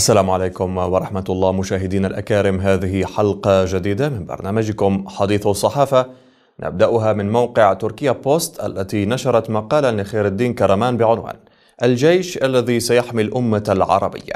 السلام عليكم ورحمة الله مشاهدينا الأكارم هذه حلقة جديدة من برنامجكم حديث الصحافة نبدأها من موقع تركيا بوست التي نشرت مقالا لخير الدين كرمان بعنوان الجيش الذي سيحمي الأمة العربية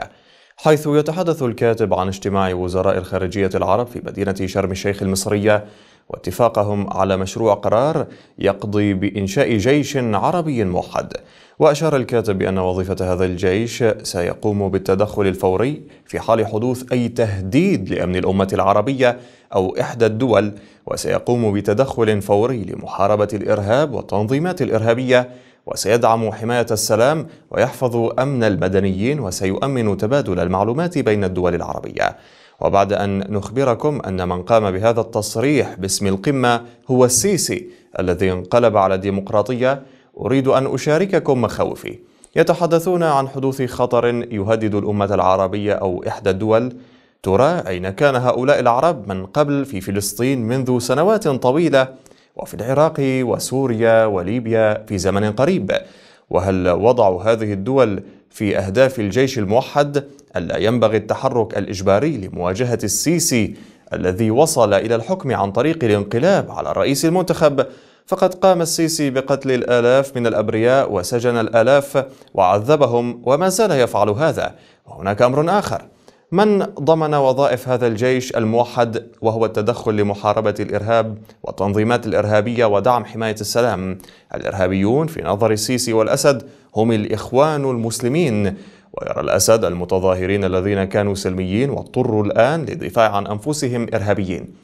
حيث يتحدث الكاتب عن اجتماع وزراء الخارجية العرب في مدينة شرم الشيخ المصرية واتفاقهم على مشروع قرار يقضي بإنشاء جيش عربي موحد وأشار الكاتب بأن وظيفة هذا الجيش سيقوم بالتدخل الفوري في حال حدوث أي تهديد لأمن الأمة العربية أو إحدى الدول وسيقوم بتدخل فوري لمحاربة الإرهاب والتنظيمات الإرهابية وسيدعم حماية السلام ويحفظ أمن المدنيين وسيؤمن تبادل المعلومات بين الدول العربية وبعد أن نخبركم أن من قام بهذا التصريح باسم القمة هو السيسي الذي انقلب على الديمقراطية أريد أن أشارككم مخاوفي يتحدثون عن حدوث خطر يهدد الأمة العربية أو إحدى الدول ترى أين كان هؤلاء العرب من قبل في فلسطين منذ سنوات طويلة وفي العراق وسوريا وليبيا في زمن قريب وهل وضعوا هذه الدول في أهداف الجيش الموحد ألا ينبغي التحرك الإجباري لمواجهة السيسي الذي وصل إلى الحكم عن طريق الانقلاب على الرئيس المنتخب فقد قام السيسي بقتل الآلاف من الأبرياء وسجن الآلاف وعذبهم وما زال يفعل هذا وهناك أمر آخر من ضمن وظائف هذا الجيش الموحد وهو التدخل لمحاربة الإرهاب والتنظيمات الإرهابية ودعم حماية السلام؟ الإرهابيون في نظر السيسي والأسد هم الإخوان المسلمين ويرى الأسد المتظاهرين الذين كانوا سلميين واضطروا الآن للدفاع عن أنفسهم إرهابيين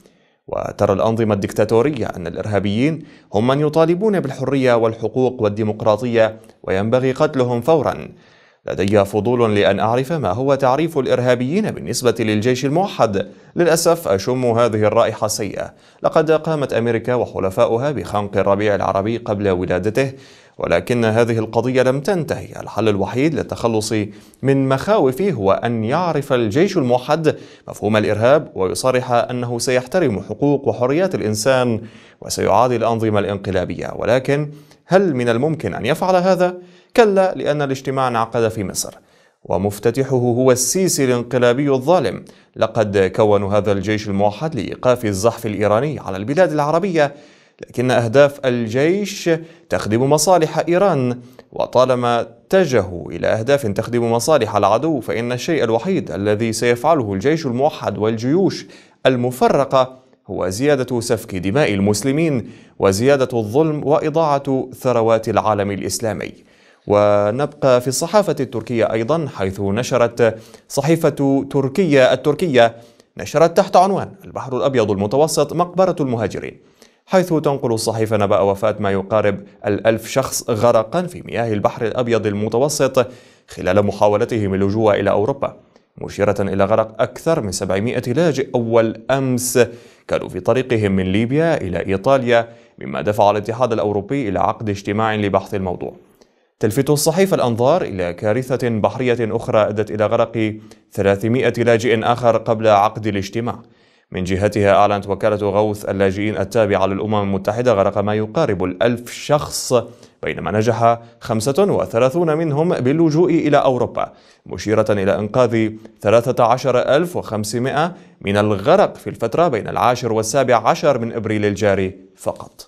وترى الأنظمة الدكتاتورية أن الإرهابيين هم من يطالبون بالحرية والحقوق والديمقراطية وينبغي قتلهم فورا لدي فضول لأن أعرف ما هو تعريف الإرهابيين بالنسبة للجيش الموحد للأسف أشم هذه الرائحة السيئة لقد قامت أمريكا وحلفاؤها بخنق الربيع العربي قبل ولادته ولكن هذه القضية لم تنتهي الحل الوحيد للتخلص من مخاوفه هو أن يعرف الجيش الموحد مفهوم الإرهاب ويصرح أنه سيحترم حقوق وحريات الإنسان وسيعادي الأنظمة الانقلابية ولكن هل من الممكن أن يفعل هذا؟ كلا لأن الاجتماع انعقد في مصر ومفتتحه هو السيسي الانقلابي الظالم لقد كونوا هذا الجيش الموحد لإيقاف الزحف الإيراني على البلاد العربية لكن أهداف الجيش تخدم مصالح إيران وطالما اتجهوا إلى أهداف تخدم مصالح العدو فإن الشيء الوحيد الذي سيفعله الجيش الموحد والجيوش المفرقة هو زيادة سفك دماء المسلمين وزيادة الظلم وإضاعة ثروات العالم الإسلامي ونبقى في الصحافة التركية أيضا حيث نشرت صحيفة تركيا التركية نشرت تحت عنوان البحر الأبيض المتوسط مقبرة المهاجرين حيث تنقل الصحيفة نبأ وفاة ما يقارب الألف شخص غرقا في مياه البحر الأبيض المتوسط خلال محاولتهم اللجوء إلى أوروبا مشيرة إلى غرق أكثر من 700 لاجئ أول أمس كانوا في طريقهم من ليبيا إلى إيطاليا مما دفع الاتحاد الأوروبي إلى عقد اجتماع لبحث الموضوع تلفت الصحيفة الأنظار إلى كارثة بحرية أخرى أدت إلى غرق 300 لاجئ آخر قبل عقد الاجتماع من جهتها أعلنت وكالة غوث اللاجئين التابعة للأمم المتحدة غرق ما يقارب الألف شخص بينما نجح 35 منهم باللجوء إلى أوروبا مشيرة إلى إنقاذ 13500 من الغرق في الفترة بين العاشر والسابع عشر من إبريل الجاري فقط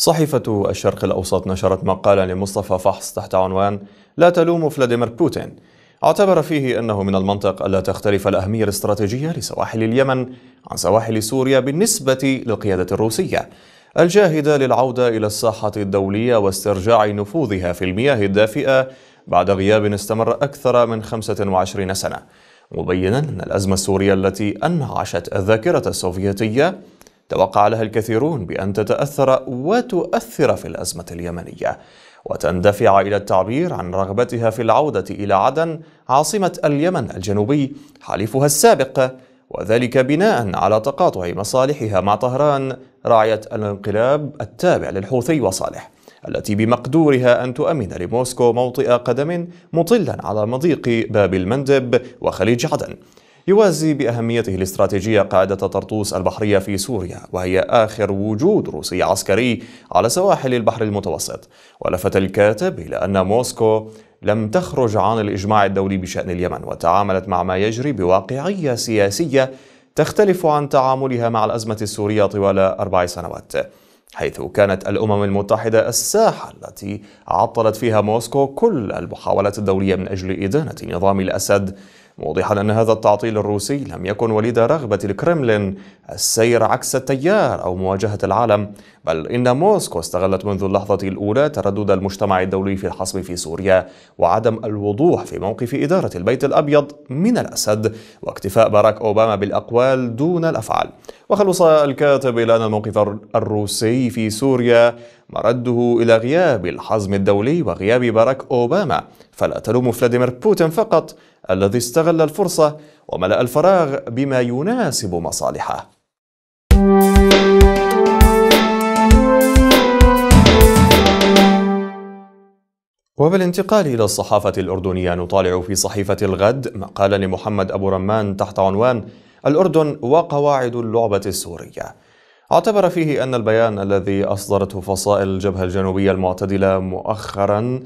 صحيفة الشرق الأوسط نشرت مقالا لمصطفى فحص تحت عنوان لا تلوم فلاديمير بوتين اعتبر فيه أنه من المنطق ألا تختلف الأهمية الاستراتيجية لسواحل اليمن عن سواحل سوريا بالنسبة للقيادة الروسية الجاهدة للعودة إلى الساحة الدولية واسترجاع نفوذها في المياه الدافئة بعد غياب استمر أكثر من 25 سنة مبينا أن الأزمة السورية التي أنعشت الذاكرة السوفيتية توقع لها الكثيرون بأن تتأثر وتؤثر في الأزمة اليمنية وتندفع إلى التعبير عن رغبتها في العودة إلى عدن عاصمة اليمن الجنوبي حليفها السابق وذلك بناء على تقاطع مصالحها مع طهران راعية الانقلاب التابع للحوثي وصالح التي بمقدورها أن تؤمن لموسكو موطئ قدم مطلا على مضيق باب المندب وخليج عدن يوازي بأهميته الاستراتيجية قاعدة طرطوس البحرية في سوريا وهي آخر وجود روسي عسكري على سواحل البحر المتوسط ولفت الكاتب إلى أن موسكو لم تخرج عن الإجماع الدولي بشأن اليمن وتعاملت مع ما يجري بواقعية سياسية تختلف عن تعاملها مع الأزمة السورية طوال أربع سنوات حيث كانت الأمم المتحدة الساحة التي عطلت فيها موسكو كل المحاولات الدولية من أجل إدانة نظام الأسد موضحا أن هذا التعطيل الروسي لم يكن وليد رغبة الكرملين السير عكس التيار أو مواجهة العالم بل إن موسكو استغلت منذ اللحظة الأولى تردد المجتمع الدولي في الحصب في سوريا وعدم الوضوح في موقف إدارة البيت الأبيض من الأسد واكتفاء باراك أوباما بالأقوال دون الأفعال وخلص الكاتب إلى أن الموقف الروسي في سوريا مرده إلى غياب الحزم الدولي وغياب باراك أوباما فلا تلوم فلاديمير بوتين فقط الذي استغل الفرصة وملأ الفراغ بما يناسب مصالحه وبالانتقال إلى الصحافة الأردنية نطالع في صحيفة الغد مقالا لمحمد أبو رمان تحت عنوان الأردن وقواعد اللعبة السورية اعتبر فيه أن البيان الذي أصدرته فصائل الجبهة الجنوبية المعتدلة مؤخرا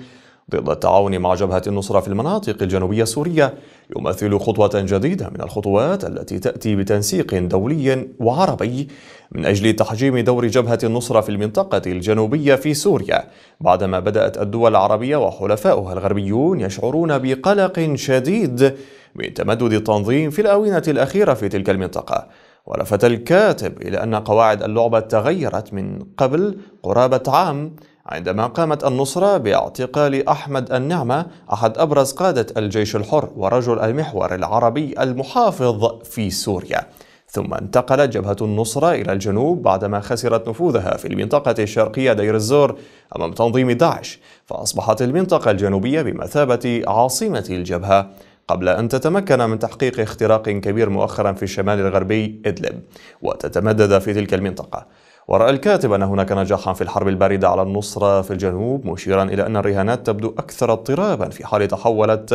ضد التعاون مع جبهة النصرة في المناطق الجنوبية السورية يمثل خطوة جديدة من الخطوات التي تأتي بتنسيق دولي وعربي من أجل تحجيم دور جبهة النصرة في المنطقة الجنوبية في سوريا بعدما بدأت الدول العربية وحلفاؤها الغربيون يشعرون بقلق شديد من تمدد التنظيم في الآونة الأخيرة في تلك المنطقة ولفت الكاتب إلى أن قواعد اللعبة تغيرت من قبل قرابة عام عندما قامت النصرة باعتقال أحمد النعمة أحد أبرز قادة الجيش الحر ورجل المحور العربي المحافظ في سوريا ثم انتقلت جبهة النصرة إلى الجنوب بعدما خسرت نفوذها في المنطقة الشرقية دير الزور أمام تنظيم داعش فأصبحت المنطقة الجنوبية بمثابة عاصمة الجبهة قبل أن تتمكن من تحقيق اختراق كبير مؤخرا في الشمال الغربي إدلب وتتمدد في تلك المنطقة ورأى الكاتب أن هناك نجاحا في الحرب الباردة على النصرة في الجنوب مشيرا إلى أن الرهانات تبدو أكثر اضطرابا في حال تحولت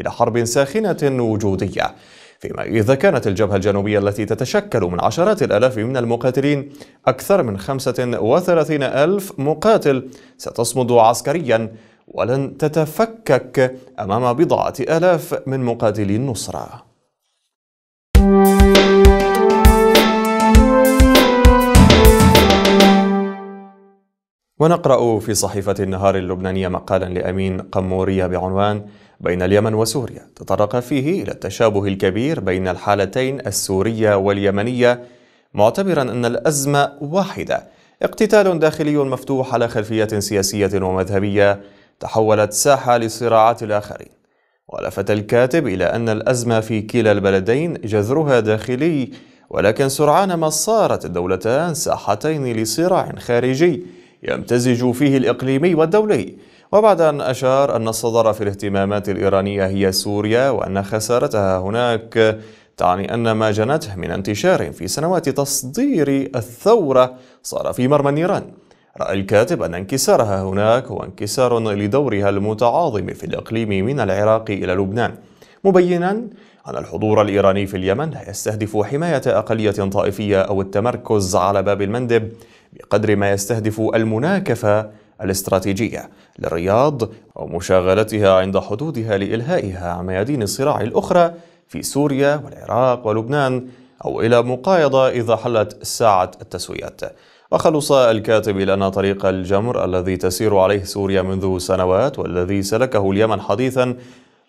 إلى حرب ساخنة وجودية فيما إذا كانت الجبهة الجنوبية التي تتشكل من عشرات الألاف من المقاتلين أكثر من 35 ألف مقاتل ستصمد عسكريا ولن تتفكك أمام بضعة آلاف من مقاتلي النصرة ونقرأ في صحيفة النهار اللبنانية مقالا لأمين قمورية بعنوان بين اليمن وسوريا تطرق فيه إلى التشابه الكبير بين الحالتين السورية واليمنية معتبرا أن الأزمة واحدة اقتتال داخلي مفتوح على خلفية سياسية ومذهبية تحولت ساحة لصراعات الآخرين ولفت الكاتب إلى أن الأزمة في كلا البلدين جذرها داخلي ولكن سرعان ما صارت الدولتان ساحتين لصراع خارجي يمتزج فيه الإقليمي والدولي وبعد أن أشار أن الصدر في الاهتمامات الإيرانية هي سوريا وأن خسارتها هناك تعني أن ما جنته من انتشار في سنوات تصدير الثورة صار في مرمى النيران رأى الكاتب أن انكسارها هناك هو انكسار لدورها المتعاظم في الإقليم من العراق إلى لبنان مبينا أن الحضور الإيراني في اليمن لا يستهدف حماية أقلية طائفية أو التمركز على باب المندب بقدر ما يستهدف المناكفة الاستراتيجية للرياض ومشاغلتها عند حدودها لإلهائها عن ميادين الصراع الأخرى في سوريا والعراق ولبنان أو إلى مقايضة إذا حلت ساعة التسويات وخلص الكاتب إلى أن طريق الجمر الذي تسير عليه سوريا منذ سنوات والذي سلكه اليمن حديثا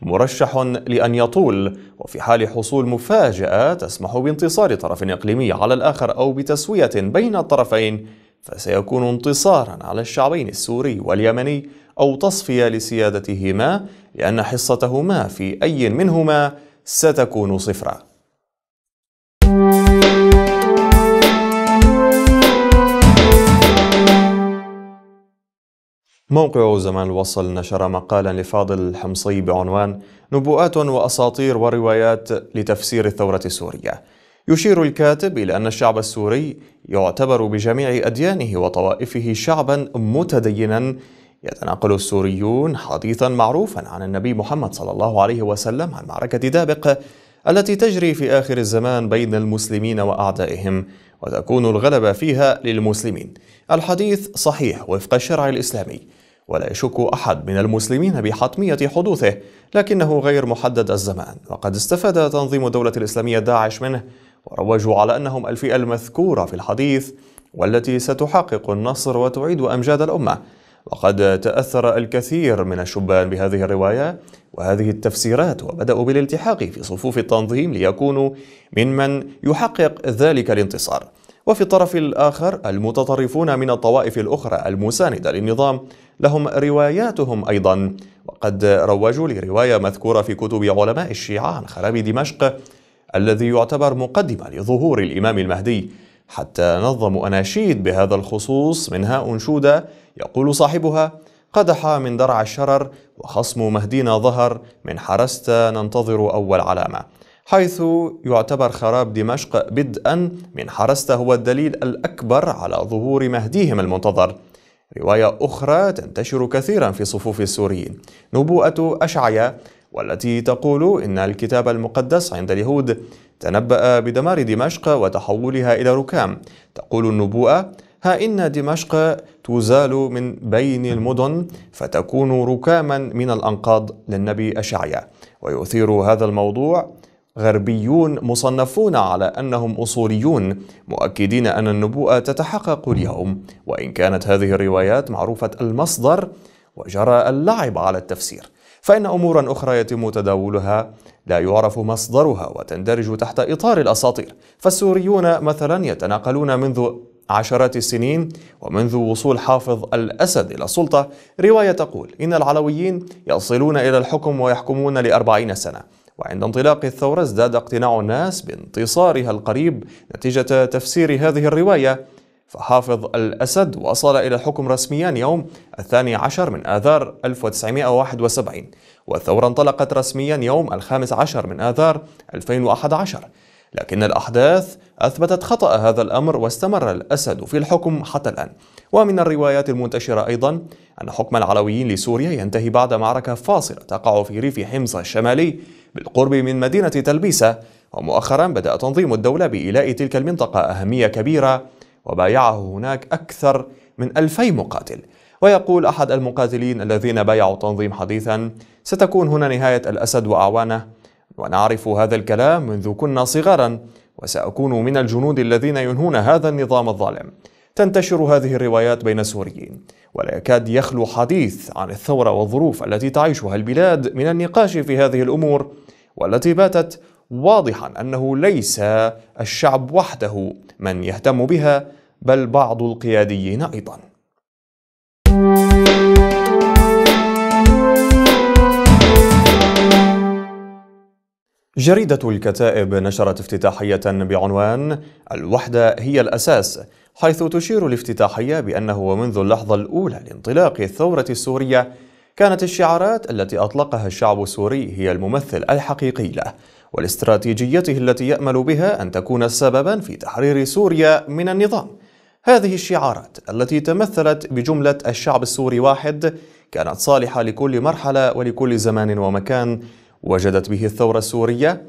مرشح لأن يطول وفي حال حصول مفاجأة تسمح بانتصار طرف إقليمي على الآخر أو بتسوية بين الطرفين فسيكون انتصارا على الشعبين السوري واليمني أو تصفية لسيادتهما لأن حصتهما في أي منهما ستكون صفرا. موقع زمان الوصل نشر مقالا لفاضل الحمصي بعنوان نبوءات وأساطير وروايات لتفسير الثورة السورية يشير الكاتب إلى أن الشعب السوري يعتبر بجميع أديانه وطوائفه شعبا متدينا يتناقل السوريون حديثا معروفا عن النبي محمد صلى الله عليه وسلم عن معركة دابق التي تجري في آخر الزمان بين المسلمين وأعدائهم وتكون الغلبة فيها للمسلمين الحديث صحيح وفق الشرع الإسلامي ولا يشك أحد من المسلمين بحتمية حدوثه لكنه غير محدد الزمان وقد استفاد تنظيم الدولة الإسلامية داعش منه وروجوا على أنهم الفئة المذكورة في الحديث والتي ستحقق النصر وتعيد أمجاد الأمة وقد تأثر الكثير من الشبان بهذه الرواية وهذه التفسيرات وبدأوا بالالتحاق في صفوف التنظيم ليكونوا ممن يحقق ذلك الانتصار وفي الطرف الآخر المتطرفون من الطوائف الأخرى المساندة للنظام لهم رواياتهم أيضا وقد روجوا لرواية مذكورة في كتب علماء الشيعة عن خراب دمشق الذي يعتبر مقدمة لظهور الإمام المهدي حتى نظموا أناشيد بهذا الخصوص منها أنشودة يقول صاحبها قدح من درع الشرر وخصم مهدينا ظهر من حرست ننتظر أول علامة حيث يعتبر خراب دمشق بدءا من حرست هو الدليل الأكبر على ظهور مهديهم المنتظر رواية أخرى تنتشر كثيرا في صفوف السوريين نبوءة أشعيا والتي تقول إن الكتاب المقدس عند اليهود تنبأ بدمار دمشق وتحولها إلى ركام تقول النبوءة ها إن دمشق تزال من بين المدن فتكون ركاما من الأنقاض للنبي أشعيا ويثير هذا الموضوع غربيون مصنفون على أنهم أصوليون مؤكدين أن النبوءة تتحقق اليوم وإن كانت هذه الروايات معروفة المصدر وجرى اللعب على التفسير فإن أمورا أخرى يتم تداولها لا يعرف مصدرها وتندرج تحت إطار الأساطير فالسوريون مثلا يتناقلون منذ عشرات السنين ومنذ وصول حافظ الأسد إلى السلطة رواية تقول إن العلويين يصلون إلى الحكم ويحكمون لأربعين سنة وعند انطلاق الثورة ازداد اقتناع الناس بانتصارها القريب نتيجة تفسير هذه الرواية فحافظ الأسد وصل إلى الحكم رسميا يوم الثاني عشر من آذار 1971 والثورة انطلقت رسميا يوم الخامس عشر من آذار 2011 لكن الأحداث أثبتت خطأ هذا الأمر واستمر الأسد في الحكم حتى الآن ومن الروايات المنتشرة أيضا أن حكم العلويين لسوريا ينتهي بعد معركة فاصلة تقع في ريف حمص الشمالي بالقرب من مدينة تلبيسة ومؤخرا بدأ تنظيم الدولة بإيلاء تلك المنطقة أهمية كبيرة وبايعه هناك أكثر من ألفي مقاتل ويقول أحد المقاتلين الذين بايعوا التنظيم حديثا ستكون هنا نهاية الأسد وأعوانه ونعرف هذا الكلام منذ كنا صغارا وسأكون من الجنود الذين ينهون هذا النظام الظالم تنتشر هذه الروايات بين السوريين ولا يكاد يخلو حديث عن الثورة والظروف التي تعيشها البلاد من النقاش في هذه الأمور والتي باتت واضحا انه ليس الشعب وحده من يهتم بها بل بعض القياديين ايضا جريدة الكتائب نشرت افتتاحية بعنوان الوحدة هي الأساس حيث تشير الافتتاحية بأنه ومنذ اللحظة الأولى لانطلاق الثورة السورية كانت الشعارات التي أطلقها الشعب السوري هي الممثل الحقيقي له والاستراتيجيته التي يأمل بها أن تكون سببا في تحرير سوريا من النظام هذه الشعارات التي تمثلت بجملة الشعب السوري واحد كانت صالحة لكل مرحلة ولكل زمان ومكان وجدت به الثورة السورية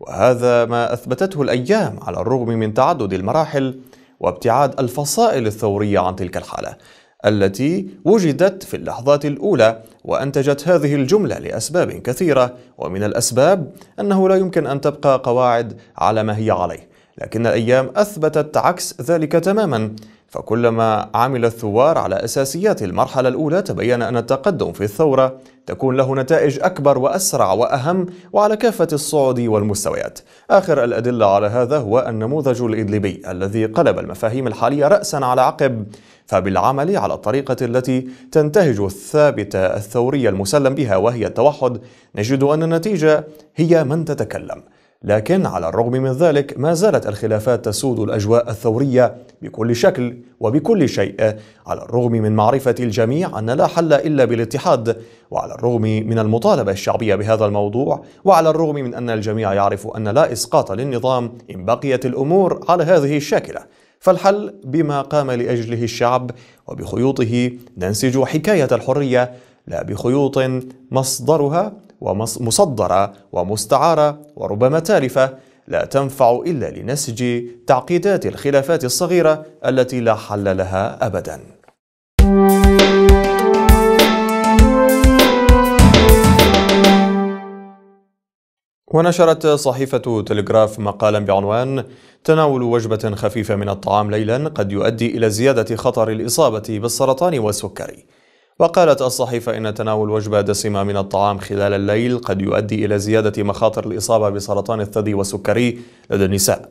وهذا ما أثبتته الأيام على الرغم من تعدد المراحل وابتعاد الفصائل الثورية عن تلك الحالة التي وجدت في اللحظات الأولى وأنتجت هذه الجملة لأسباب كثيرة ومن الأسباب أنه لا يمكن أن تبقى قواعد على ما هي عليه لكن الأيام أثبتت عكس ذلك تماما فكلما عمل الثوار على أساسيات المرحلة الأولى تبين أن التقدم في الثورة تكون له نتائج أكبر وأسرع وأهم وعلى كافة الصعود والمستويات آخر الأدلة على هذا هو النموذج الإدلبي الذي قلب المفاهيم الحالية رأسا على عقب فبالعمل على الطريقة التي تنتهج الثابتة الثورية المسلم بها وهي التوحد نجد أن النتيجة هي من تتكلم لكن على الرغم من ذلك ما زالت الخلافات تسود الاجواء الثوريه بكل شكل وبكل شيء على الرغم من معرفه الجميع ان لا حل الا بالاتحاد وعلى الرغم من المطالبه الشعبيه بهذا الموضوع وعلى الرغم من ان الجميع يعرف ان لا اسقاط للنظام ان بقيت الامور على هذه الشاكله فالحل بما قام لاجله الشعب وبخيوطه ننسج حكايه الحريه لا بخيوط مصدرها ومصدرة ومستعارة وربما تالفة لا تنفع إلا لنسج تعقيدات الخلافات الصغيرة التي لا حل لها أبداً ونشرت صحيفة تلغراف مقالا بعنوان تناول وجبة خفيفة من الطعام ليلا قد يؤدي إلى زيادة خطر الإصابة بالسرطان والسكري وقالت الصحيفة إن تناول وجبة دسمة من الطعام خلال الليل قد يؤدي إلى زيادة مخاطر الإصابة بسرطان الثدي والسكري لدى النساء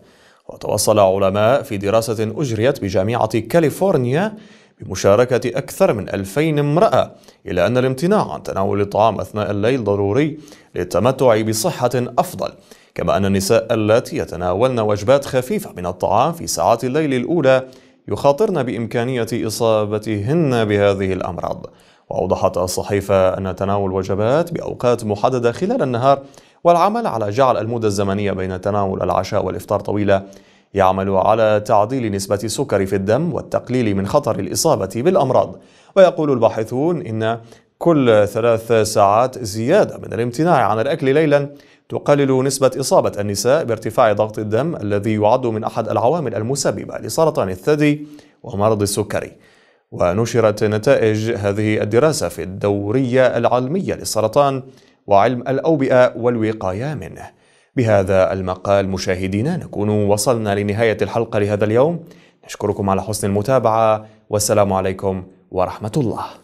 وتوصل علماء في دراسة أجريت بجامعة كاليفورنيا بمشاركة أكثر من 2000 امرأة إلى أن الامتناع عن تناول الطعام أثناء الليل ضروري للتمتع بصحة أفضل كما أن النساء اللاتي يتناولن وجبات خفيفة من الطعام في ساعات الليل الأولى يخاطرن بإمكانية إصابتهن بهذه الأمراض وأوضحت الصحيفة أن تناول وجبات بأوقات محددة خلال النهار والعمل على جعل المدة الزمنية بين تناول العشاء والإفطار طويلة يعمل على تعديل نسبة السكر في الدم والتقليل من خطر الإصابة بالأمراض ويقول الباحثون إن كل ثلاث ساعات زيادة من الامتناع عن الأكل ليلا تقلل نسبة إصابة النساء بارتفاع ضغط الدم الذي يعد من أحد العوامل المسببة لسرطان الثدي ومرض السكري ونشرت نتائج هذه الدراسة في الدورية العلمية للسرطان وعلم الأوبئة والوقاية منه بهذا المقال مشاهدينا نكون وصلنا لنهاية الحلقة لهذا اليوم نشكركم على حسن المتابعة والسلام عليكم ورحمة الله